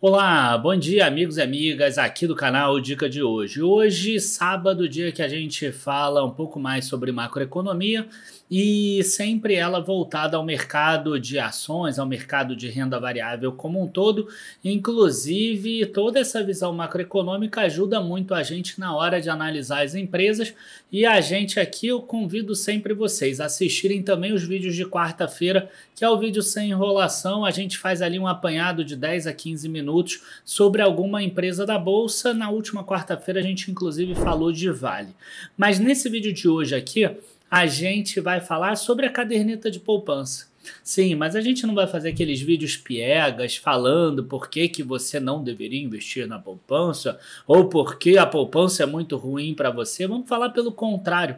Olá, bom dia amigos e amigas aqui do canal Dica de Hoje. Hoje, sábado, dia que a gente fala um pouco mais sobre macroeconomia e sempre ela voltada ao mercado de ações, ao mercado de renda variável como um todo. Inclusive, toda essa visão macroeconômica ajuda muito a gente na hora de analisar as empresas. E a gente aqui, eu convido sempre vocês a assistirem também os vídeos de quarta-feira, que é o vídeo sem enrolação. A gente faz ali um apanhado de 10 a 15 minutos sobre alguma empresa da bolsa. Na última quarta-feira, a gente inclusive falou de Vale. Mas nesse vídeo de hoje aqui, a gente vai falar sobre a caderneta de poupança. Sim, mas a gente não vai fazer aqueles vídeos piegas falando por que, que você não deveria investir na poupança ou por que a poupança é muito ruim para você. Vamos falar pelo contrário.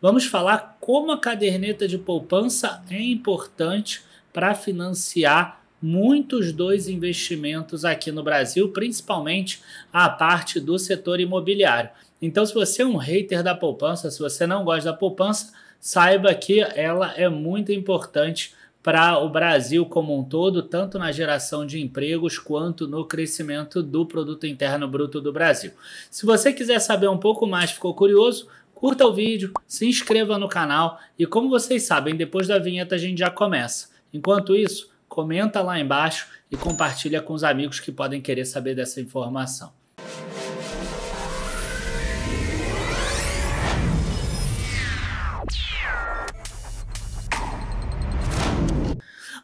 Vamos falar como a caderneta de poupança é importante para financiar muitos dos investimentos aqui no Brasil, principalmente a parte do setor imobiliário. Então, se você é um hater da poupança, se você não gosta da poupança, saiba que ela é muito importante para o Brasil como um todo, tanto na geração de empregos quanto no crescimento do produto interno bruto do Brasil. Se você quiser saber um pouco mais, ficou curioso, curta o vídeo, se inscreva no canal e como vocês sabem, depois da vinheta a gente já começa. Enquanto isso, comenta lá embaixo e compartilha com os amigos que podem querer saber dessa informação.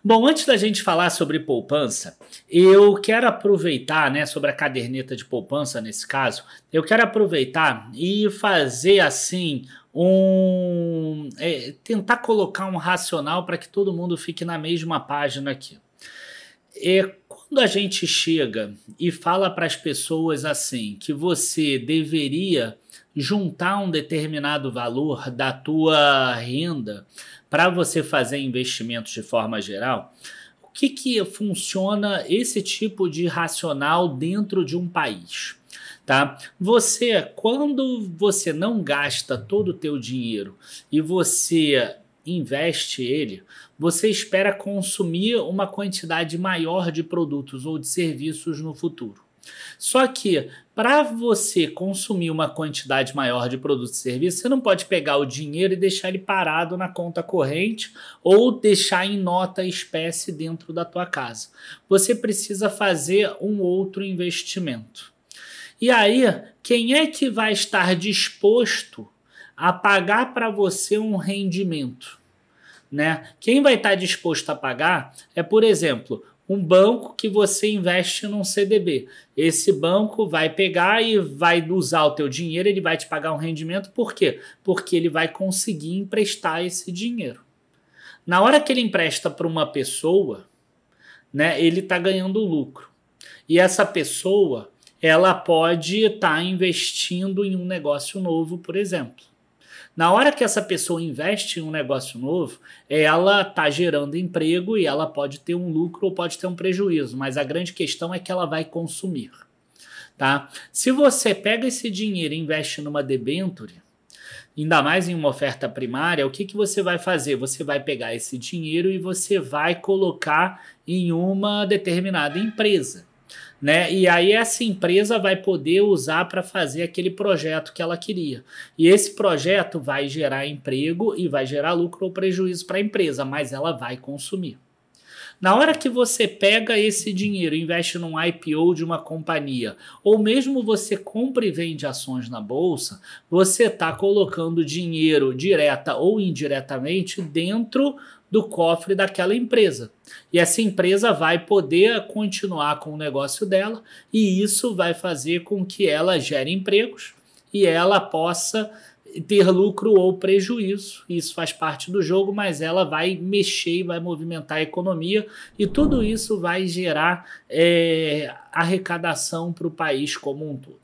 Bom, antes da gente falar sobre poupança, eu quero aproveitar, né, sobre a caderneta de poupança nesse caso, eu quero aproveitar e fazer assim um é, tentar colocar um racional para que todo mundo fique na mesma página aqui. É quando a gente chega e fala para as pessoas assim que você deveria juntar um determinado valor da tua renda para você fazer investimentos de forma geral, o que, que funciona esse tipo de racional dentro de um país? Tá? Você, quando você não gasta todo o teu dinheiro e você investe ele, você espera consumir uma quantidade maior de produtos ou de serviços no futuro. Só que para você consumir uma quantidade maior de produtos e serviços, você não pode pegar o dinheiro e deixar ele parado na conta corrente ou deixar em nota espécie dentro da tua casa. Você precisa fazer um outro investimento. E aí, quem é que vai estar disposto a pagar para você um rendimento? Né? Quem vai estar disposto a pagar é, por exemplo, um banco que você investe num CDB. Esse banco vai pegar e vai usar o teu dinheiro, ele vai te pagar um rendimento, por quê? Porque ele vai conseguir emprestar esse dinheiro. Na hora que ele empresta para uma pessoa, né, ele está ganhando lucro. E essa pessoa, ela pode estar tá investindo em um negócio novo, por exemplo. Na hora que essa pessoa investe em um negócio novo, é, ela está gerando emprego e ela pode ter um lucro ou pode ter um prejuízo, mas a grande questão é que ela vai consumir. Tá? Se você pega esse dinheiro e investe numa debenture, ainda mais em uma oferta primária, o que, que você vai fazer? Você vai pegar esse dinheiro e você vai colocar em uma determinada empresa né? E aí essa empresa vai poder usar para fazer aquele projeto que ela queria. E esse projeto vai gerar emprego e vai gerar lucro ou prejuízo para a empresa, mas ela vai consumir. Na hora que você pega esse dinheiro e investe num IPO de uma companhia, ou mesmo você compra e vende ações na bolsa, você está colocando dinheiro direta ou indiretamente dentro do cofre daquela empresa. E essa empresa vai poder continuar com o negócio dela, e isso vai fazer com que ela gere empregos e ela possa ter lucro ou prejuízo. Isso faz parte do jogo, mas ela vai mexer e vai movimentar a economia, e tudo isso vai gerar é, arrecadação para o país como um todo.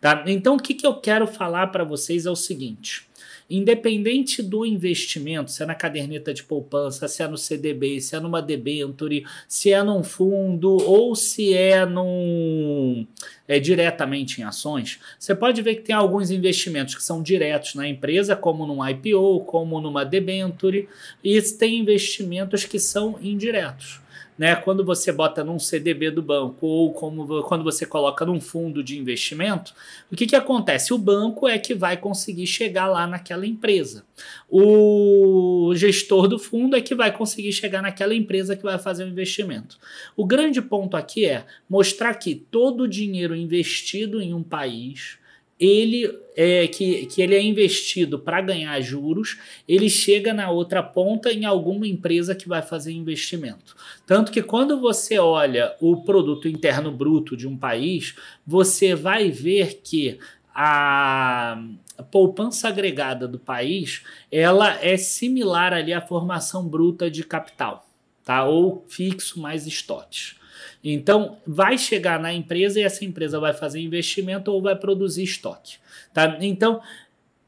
Tá? Então, o que, que eu quero falar para vocês é o seguinte. Independente do investimento, se é na caderneta de poupança, se é no CDB, se é numa debenture, se é num fundo ou se é num é, diretamente em ações, você pode ver que tem alguns investimentos que são diretos na empresa, como num IPO, como numa debenture, e tem investimentos que são indiretos né? Quando você bota num CDB do banco ou como, quando você coloca num fundo de investimento, o que, que acontece? O banco é que vai conseguir chegar lá naquela empresa. O gestor do fundo é que vai conseguir chegar naquela empresa que vai fazer o investimento. O grande ponto aqui é mostrar que todo o dinheiro investido em um país ele é que, que ele é investido para ganhar juros, ele chega na outra ponta em alguma empresa que vai fazer investimento. Tanto que quando você olha o produto interno bruto de um país, você vai ver que a poupança agregada do país, ela é similar ali à formação bruta de capital, tá? Ou fixo mais estoques. Então, vai chegar na empresa e essa empresa vai fazer investimento ou vai produzir estoque. Tá? Então,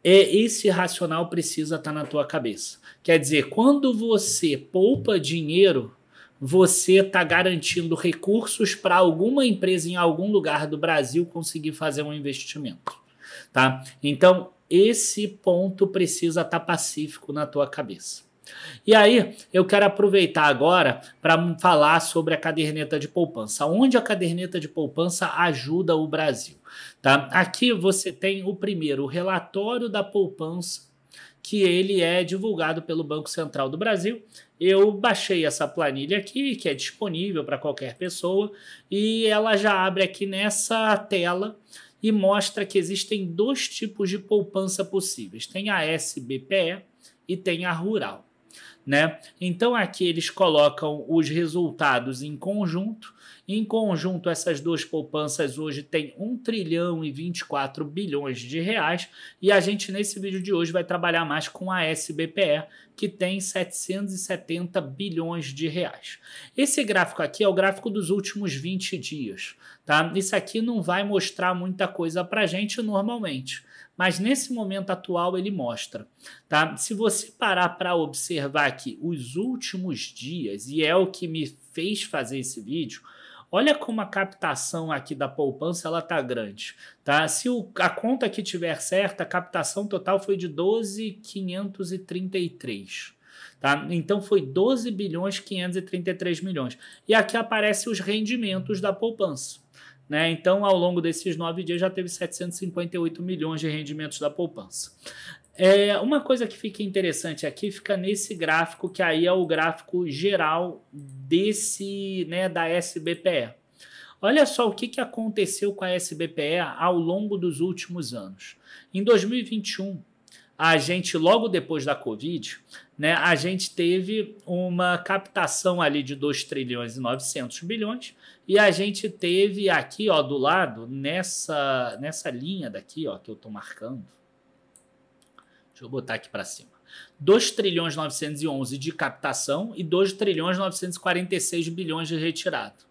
é, esse racional precisa estar tá na tua cabeça. Quer dizer, quando você poupa dinheiro, você está garantindo recursos para alguma empresa em algum lugar do Brasil conseguir fazer um investimento. Tá? Então, esse ponto precisa estar tá pacífico na tua cabeça. E aí, eu quero aproveitar agora para falar sobre a caderneta de poupança. Onde a caderneta de poupança ajuda o Brasil? Tá? Aqui você tem o primeiro, o relatório da poupança, que ele é divulgado pelo Banco Central do Brasil. Eu baixei essa planilha aqui, que é disponível para qualquer pessoa, e ela já abre aqui nessa tela e mostra que existem dois tipos de poupança possíveis. Tem a SBPE e tem a rural né? Então aqui eles colocam os resultados em conjunto. Em conjunto, essas duas poupanças hoje têm 1 trilhão e 24 bilhões de reais. E a gente, nesse vídeo de hoje, vai trabalhar mais com a SBPE, que tem 770 bilhões de reais. Esse gráfico aqui é o gráfico dos últimos 20 dias, tá? Isso aqui não vai mostrar muita coisa para gente normalmente, mas nesse momento atual ele mostra, tá? Se você parar para observar aqui os últimos dias e é o que me fez fazer esse vídeo, Olha como a captação aqui da poupança ela tá grande, tá? Se o, a conta aqui tiver certa, a captação total foi de 12,533. Tá? Então foi 12 bilhões 533 milhões. E aqui aparecem os rendimentos da poupança. Né? Então, ao longo desses nove dias, já teve 758 milhões de rendimentos da poupança. É, uma coisa que fica interessante aqui fica nesse gráfico, que aí é o gráfico geral desse, né, da SBPE. Olha só o que, que aconteceu com a SBPE ao longo dos últimos anos. Em 2021, a gente, logo depois da Covid, né, a gente teve uma captação ali de 2 trilhões e 900 bilhões e a gente teve aqui ó, do lado, nessa, nessa linha daqui ó, que eu estou marcando, Deixa eu botar aqui para cima. 2 trilhões 911 de captação e 2 trilhões 946 bilhões de retirado.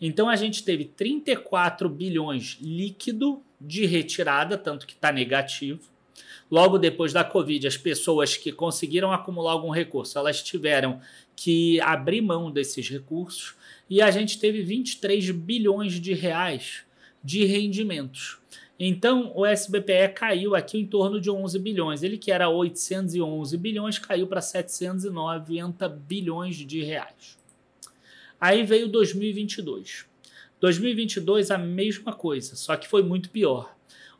Então a gente teve 34 bilhões líquido de retirada, tanto que está negativo. Logo depois da Covid, as pessoas que conseguiram acumular algum recurso, elas tiveram que abrir mão desses recursos e a gente teve 23 bilhões de reais de rendimentos. Então, o SBPE caiu aqui em torno de 11 bilhões. Ele que era 811 bilhões caiu para 790 bilhões de reais. Aí veio 2022. 2022 a mesma coisa, só que foi muito pior.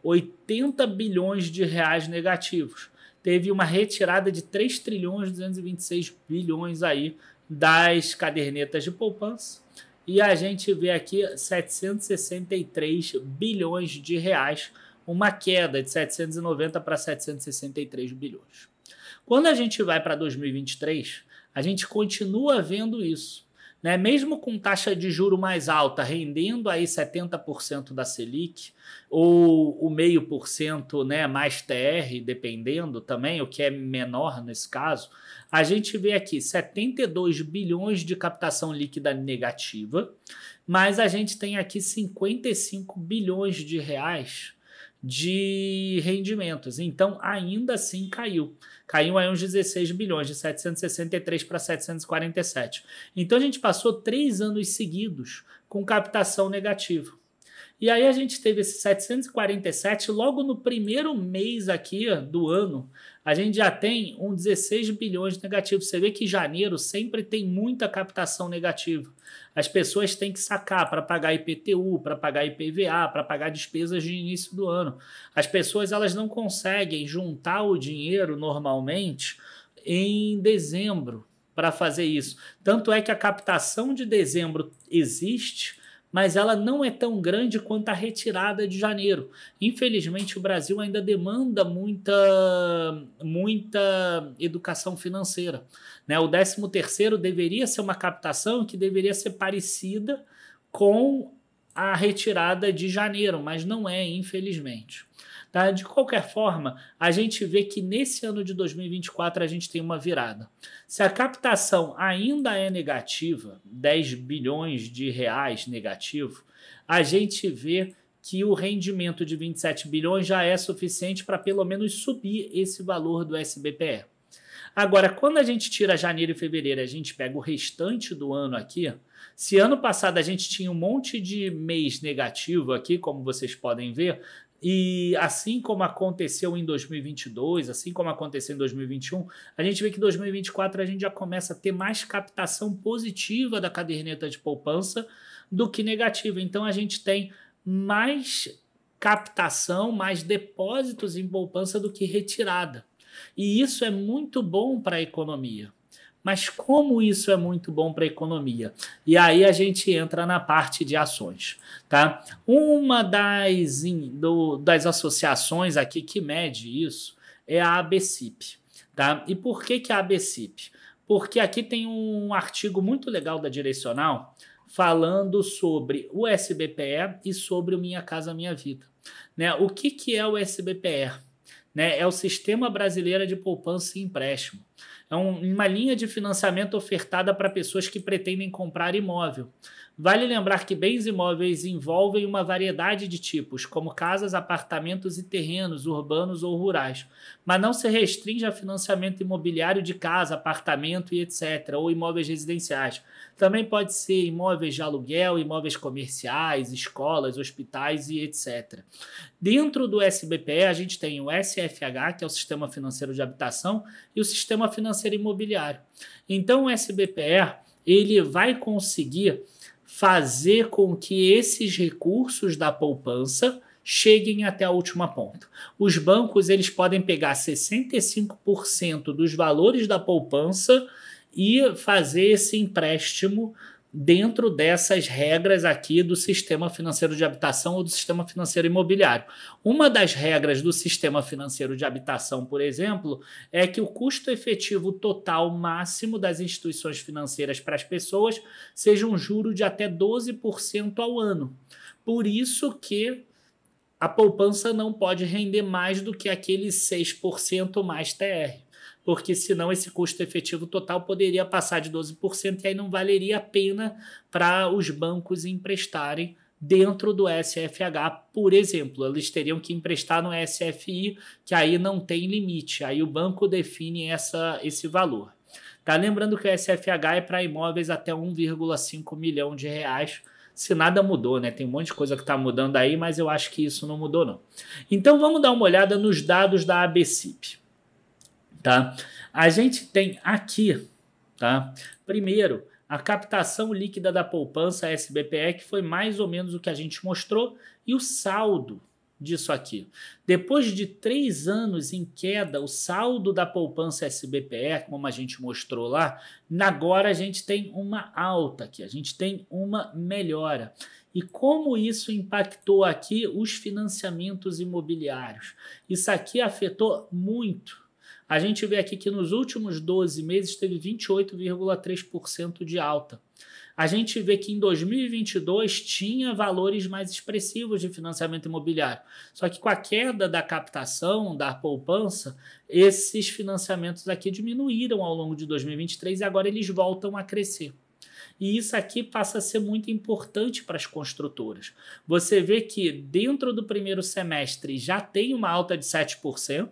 80 bilhões de reais negativos. Teve uma retirada de 3 trilhões 226 bilhões aí das cadernetas de poupança e a gente vê aqui 763 bilhões de reais, uma queda de 790 para 763 bilhões. Quando a gente vai para 2023, a gente continua vendo isso. Né? Mesmo com taxa de juro mais alta, rendendo aí 70% da Selic, ou o meio por cento né, mais TR, dependendo também, o que é menor nesse caso, a gente vê aqui 72 bilhões de captação líquida negativa, mas a gente tem aqui 55 bilhões de reais de rendimentos. Então, ainda assim caiu. Caiu aí uns 16 bilhões, de 763 para 747. Então, a gente passou três anos seguidos com captação negativa. E aí a gente teve esse 747, logo no primeiro mês aqui do ano, a gente já tem um 16 bilhões negativo. Você vê que janeiro sempre tem muita captação negativa. As pessoas têm que sacar para pagar IPTU, para pagar IPVA, para pagar despesas de início do ano. As pessoas elas não conseguem juntar o dinheiro normalmente em dezembro para fazer isso. Tanto é que a captação de dezembro existe, mas ela não é tão grande quanto a retirada de janeiro. Infelizmente, o Brasil ainda demanda muita, muita educação financeira. Né? O 13º deveria ser uma captação que deveria ser parecida com a retirada de janeiro, mas não é, infelizmente. Tá? De qualquer forma, a gente vê que nesse ano de 2024 a gente tem uma virada. Se a captação ainda é negativa, 10 bilhões de reais negativo, a gente vê que o rendimento de 27 bilhões já é suficiente para pelo menos subir esse valor do SBPE. Agora, quando a gente tira janeiro e fevereiro, a gente pega o restante do ano aqui. Se ano passado a gente tinha um monte de mês negativo aqui, como vocês podem ver, e assim como aconteceu em 2022, assim como aconteceu em 2021, a gente vê que em 2024 a gente já começa a ter mais captação positiva da caderneta de poupança do que negativa. Então a gente tem mais captação, mais depósitos em poupança do que retirada. E isso é muito bom para a economia, mas como isso é muito bom para a economia? E aí a gente entra na parte de ações, tá? Uma das, do, das associações aqui que mede isso é a ABCIP, tá? E por que, que a ABCIP? Porque aqui tem um artigo muito legal da Direcional falando sobre o SBPE e sobre o Minha Casa Minha Vida. Né? O que, que é o SBPE? Né? É o Sistema Brasileiro de Poupança e Empréstimo. É um, uma linha de financiamento ofertada para pessoas que pretendem comprar imóvel. Vale lembrar que bens imóveis envolvem uma variedade de tipos, como casas, apartamentos e terrenos urbanos ou rurais, mas não se restringe a financiamento imobiliário de casa, apartamento e etc., ou imóveis residenciais. Também pode ser imóveis de aluguel, imóveis comerciais, escolas, hospitais e etc. Dentro do SBPE, a gente tem o SFH, que é o Sistema Financeiro de Habitação, e o Sistema financeira financeiro imobiliário. Então o SBPR ele vai conseguir fazer com que esses recursos da poupança cheguem até a última ponta. Os bancos eles podem pegar 65% dos valores da poupança e fazer esse empréstimo dentro dessas regras aqui do sistema financeiro de habitação ou do sistema financeiro imobiliário. Uma das regras do sistema financeiro de habitação, por exemplo, é que o custo efetivo total máximo das instituições financeiras para as pessoas seja um juro de até 12% ao ano. Por isso que a poupança não pode render mais do que aquele 6% mais TR porque senão esse custo efetivo total poderia passar de 12% e aí não valeria a pena para os bancos emprestarem dentro do SFH, por exemplo. Eles teriam que emprestar no SFI, que aí não tem limite, aí o banco define essa, esse valor. Tá lembrando que o SFH é para imóveis até 1,5 milhão de reais se nada mudou, né? Tem um monte de coisa que está mudando aí, mas eu acho que isso não mudou, não. Então vamos dar uma olhada nos dados da ABCIP. Tá? A gente tem aqui, tá? primeiro, a captação líquida da poupança SBPE, que foi mais ou menos o que a gente mostrou, e o saldo disso aqui. Depois de três anos em queda, o saldo da poupança SBPE, como a gente mostrou lá, agora a gente tem uma alta aqui, a gente tem uma melhora. E como isso impactou aqui os financiamentos imobiliários? Isso aqui afetou muito a gente vê aqui que nos últimos 12 meses teve 28,3% de alta. A gente vê que em 2022 tinha valores mais expressivos de financiamento imobiliário. Só que com a queda da captação, da poupança, esses financiamentos aqui diminuíram ao longo de 2023 e agora eles voltam a crescer. E isso aqui passa a ser muito importante para as construtoras. Você vê que dentro do primeiro semestre já tem uma alta de 7%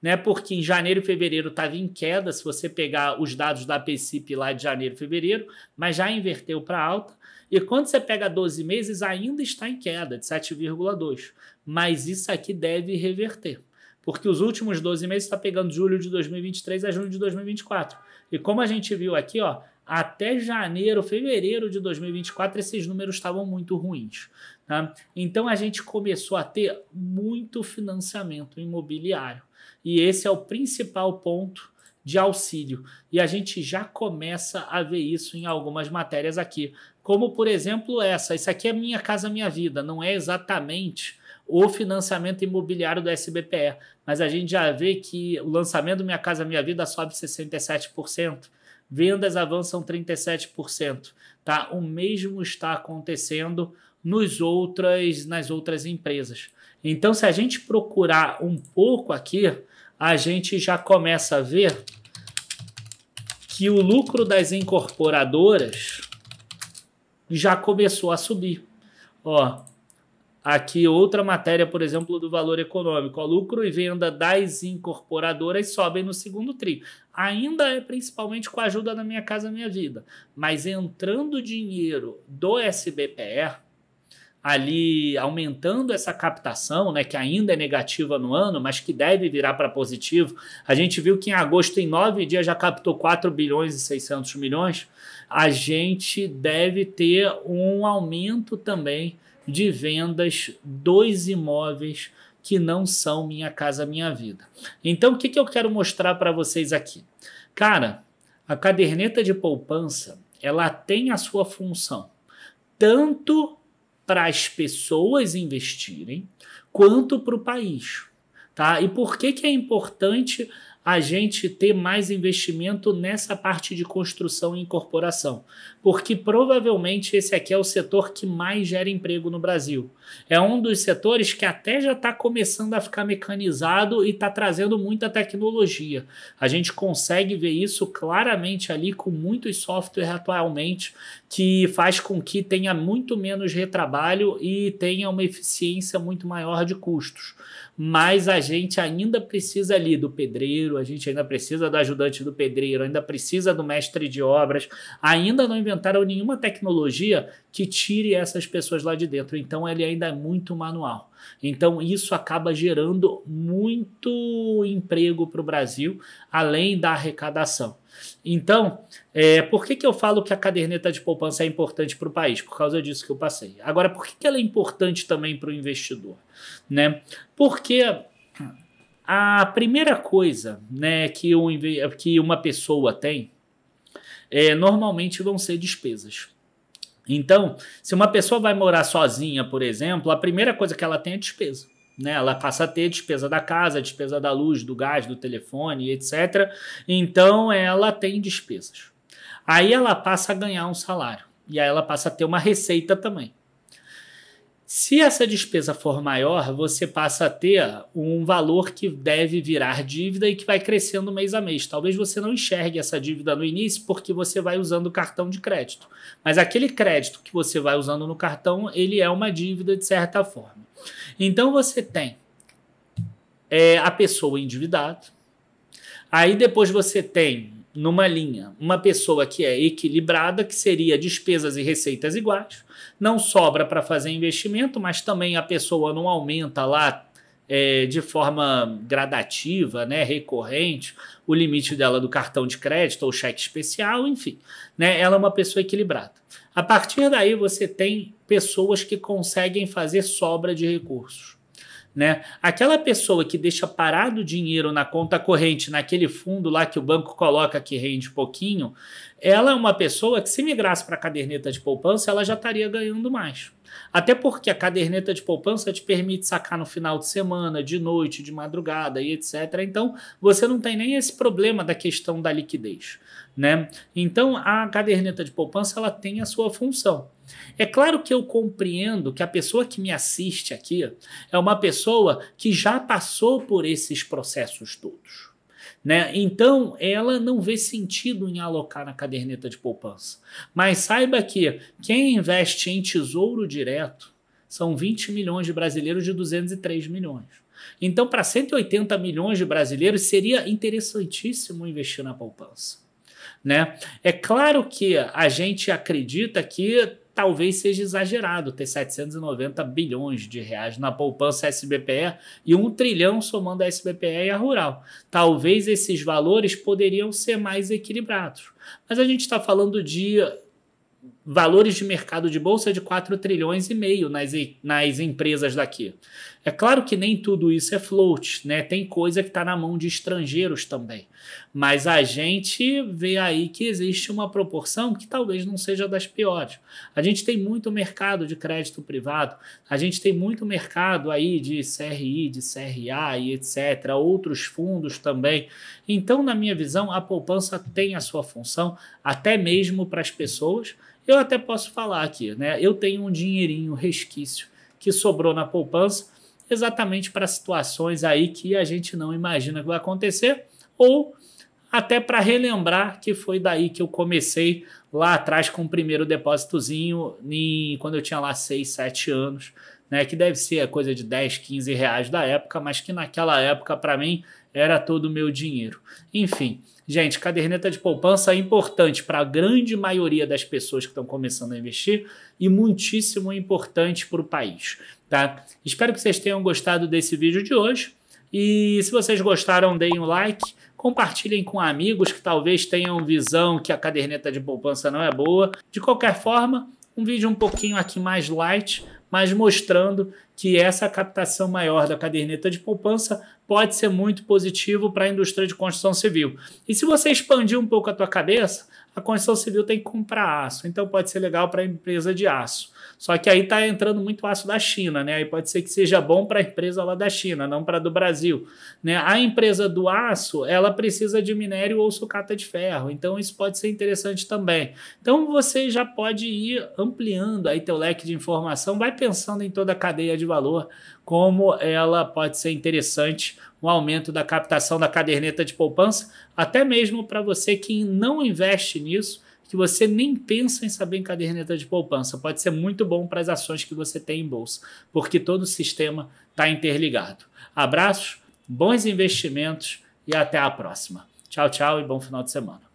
né? Porque em janeiro e fevereiro estava em queda, se você pegar os dados da PCP lá de janeiro e fevereiro, mas já inverteu para alta. E quando você pega 12 meses, ainda está em queda, de 7,2. Mas isso aqui deve reverter. Porque os últimos 12 meses está pegando julho de 2023 a junho de 2024. E como a gente viu aqui, ó, até janeiro, fevereiro de 2024, esses números estavam muito ruins. Tá? Então a gente começou a ter muito financiamento imobiliário. E esse é o principal ponto de auxílio. E a gente já começa a ver isso em algumas matérias aqui, como por exemplo essa. Isso aqui é Minha Casa Minha Vida, não é exatamente o financiamento imobiliário do SBPE, mas a gente já vê que o lançamento Minha Casa Minha Vida sobe 67%, vendas avançam 37%, tá? O mesmo está acontecendo nos outras nas outras empresas. Então, se a gente procurar um pouco aqui, a gente já começa a ver que o lucro das incorporadoras já começou a subir. Ó, aqui outra matéria, por exemplo, do valor econômico. o lucro e venda das incorporadoras sobem no segundo tri. Ainda é principalmente com a ajuda da Minha Casa Minha Vida, mas entrando dinheiro do SBPE, ali aumentando essa captação, né, que ainda é negativa no ano, mas que deve virar para positivo. A gente viu que em agosto, em nove dias, já captou 4 bilhões e 600 milhões. A gente deve ter um aumento também de vendas dos imóveis que não são Minha Casa Minha Vida. Então, o que, que eu quero mostrar para vocês aqui? Cara, a caderneta de poupança, ela tem a sua função, tanto para as pessoas investirem quanto para o país. Tá? E por que, que é importante a gente ter mais investimento nessa parte de construção e incorporação? Porque provavelmente esse aqui é o setor que mais gera emprego no Brasil. É um dos setores que até já está começando a ficar mecanizado e está trazendo muita tecnologia. A gente consegue ver isso claramente ali com muitos softwares atualmente que faz com que tenha muito menos retrabalho e tenha uma eficiência muito maior de custos. Mas a gente ainda precisa ali do pedreiro, a gente ainda precisa do ajudante do pedreiro, ainda precisa do mestre de obras, ainda não inventaram nenhuma tecnologia que tire essas pessoas lá de dentro. Então ele ainda é muito manual. Então isso acaba gerando muito emprego para o Brasil, além da arrecadação. Então, é, por que, que eu falo que a caderneta de poupança é importante para o país? Por causa disso que eu passei. Agora, por que, que ela é importante também para o investidor? Né? Porque a primeira coisa né, que, um, que uma pessoa tem é, normalmente vão ser despesas. Então, se uma pessoa vai morar sozinha, por exemplo, a primeira coisa que ela tem é despesa. Né? Ela passa a ter despesa da casa, despesa da luz, do gás, do telefone, etc. Então ela tem despesas. Aí ela passa a ganhar um salário. E aí ela passa a ter uma receita também. Se essa despesa for maior, você passa a ter um valor que deve virar dívida e que vai crescendo mês a mês. Talvez você não enxergue essa dívida no início porque você vai usando o cartão de crédito. Mas aquele crédito que você vai usando no cartão, ele é uma dívida de certa forma. Então você tem é, a pessoa endividada. Aí depois você tem numa linha uma pessoa que é equilibrada, que seria despesas e receitas iguais, não sobra para fazer investimento, mas também a pessoa não aumenta lá é, de forma gradativa, né, recorrente, o limite dela do cartão de crédito ou cheque especial, enfim, né, ela é uma pessoa equilibrada. A partir daí você tem pessoas que conseguem fazer sobra de recursos né? Aquela pessoa que deixa parado o dinheiro na conta corrente, naquele fundo lá que o banco coloca que rende pouquinho, ela é uma pessoa que se migrasse para a caderneta de poupança, ela já estaria ganhando mais. Até porque a caderneta de poupança te permite sacar no final de semana, de noite, de madrugada e etc. Então, você não tem nem esse problema da questão da liquidez, né? Então, a caderneta de poupança, ela tem a sua função. É claro que eu compreendo que a pessoa que me assiste aqui é uma pessoa que já passou por esses processos todos. Né? Então, ela não vê sentido em alocar na caderneta de poupança. Mas saiba que quem investe em tesouro direto são 20 milhões de brasileiros de 203 milhões. Então, para 180 milhões de brasileiros, seria interessantíssimo investir na poupança. Né? É claro que a gente acredita que talvez seja exagerado ter 790 bilhões de reais na poupança SBPE e um trilhão somando a SBPE e a Rural. Talvez esses valores poderiam ser mais equilibrados. Mas a gente está falando de valores de mercado de bolsa de 4 trilhões e meio nas, nas empresas daqui. É claro que nem tudo isso é float, né? Tem coisa que está na mão de estrangeiros também. Mas a gente vê aí que existe uma proporção que talvez não seja das piores. A gente tem muito mercado de crédito privado, a gente tem muito mercado aí de CRI, de CRA e etc., outros fundos também. Então, na minha visão, a poupança tem a sua função, até mesmo para as pessoas eu até posso falar aqui, né? Eu tenho um dinheirinho resquício que sobrou na poupança, exatamente para situações aí que a gente não imagina que vai acontecer, ou até para relembrar que foi daí que eu comecei lá atrás com o primeiro depósitozinho, em, quando eu tinha lá 6, 7 anos, né? Que deve ser coisa de 10, 15 reais da época, mas que naquela época, para mim, era todo o meu dinheiro. Enfim. Gente, caderneta de poupança é importante para a grande maioria das pessoas que estão começando a investir e muitíssimo importante para o país. Tá? Espero que vocês tenham gostado desse vídeo de hoje. E se vocês gostaram, deem um like, compartilhem com amigos que talvez tenham visão que a caderneta de poupança não é boa. De qualquer forma, um vídeo um pouquinho aqui mais light, mas mostrando que essa é captação maior da caderneta de poupança pode ser muito positivo para a indústria de construção civil. E se você expandir um pouco a tua cabeça, a construção civil tem que comprar aço, então pode ser legal para a empresa de aço. Só que aí está entrando muito aço da China, né? Aí pode ser que seja bom para a empresa lá da China, não para do Brasil. Né? A empresa do aço, ela precisa de minério ou sucata de ferro, então isso pode ser interessante também. Então você já pode ir ampliando aí teu leque de informação, vai pensando em toda a cadeia de valor, como ela pode ser interessante um aumento da captação da caderneta de poupança, até mesmo para você que não investe nisso, que você nem pensa em saber em caderneta de poupança. Pode ser muito bom para as ações que você tem em bolsa, porque todo o sistema está interligado. Abraços, bons investimentos e até a próxima. Tchau, tchau e bom final de semana.